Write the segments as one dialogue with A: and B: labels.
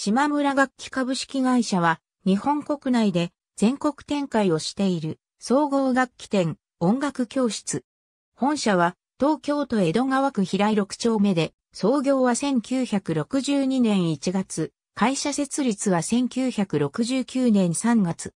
A: 島村楽器株式会社は、日本国内で全国展開をしている総合楽器店音楽教室。本社は東京都江戸川区平井6丁目で、創業は1962年1月、会社設立は1969年3月。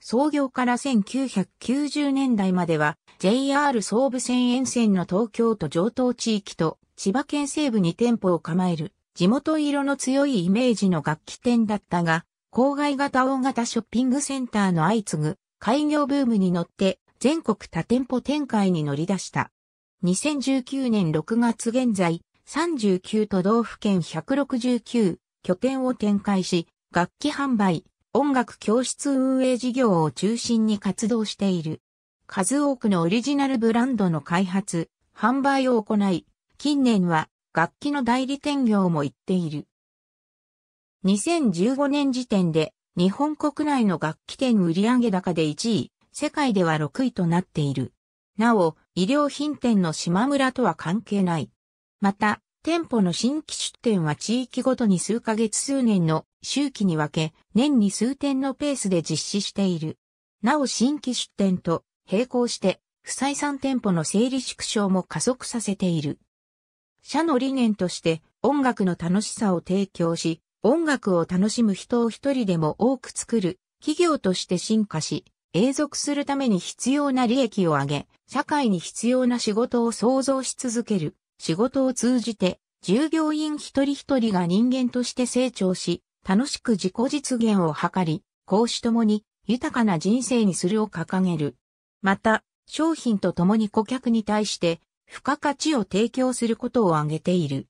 A: 創業から1990年代までは JR 総武線沿線の東京都上東地域と千葉県西部に店舗を構える地元色の強いイメージの楽器店だったが、郊外型大型ショッピングセンターの相次ぐ開業ブームに乗って全国多店舗展開に乗り出した。2019年6月現在、39都道府県169拠点を展開し、楽器販売、音楽教室運営事業を中心に活動している。数多くのオリジナルブランドの開発、販売を行い、近年は楽器の代理店業も行っている。2015年時点で日本国内の楽器店売上高で1位、世界では6位となっている。なお、医療品店の島村とは関係ない。また、店舗の新規出店は地域ごとに数ヶ月数年の周期に分け、年に数店のペースで実施している。なお新規出店と並行して、不採算店舗の整理縮小も加速させている。社の理念として音楽の楽しさを提供し、音楽を楽しむ人を一人でも多く作る、企業として進化し、永続するために必要な利益を上げ、社会に必要な仕事を創造し続ける。仕事を通じて、従業員一人一人が人間として成長し、楽しく自己実現を図り、公私ともに豊かな人生にするを掲げる。また、商品とともに顧客に対して付加価値を提供することを挙げている。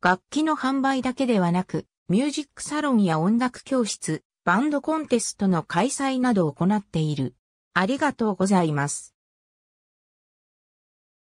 A: 楽器の販売だけではなく、ミュージックサロンや音楽教室、バンドコンテストの開催などを行っている。ありがとうございます。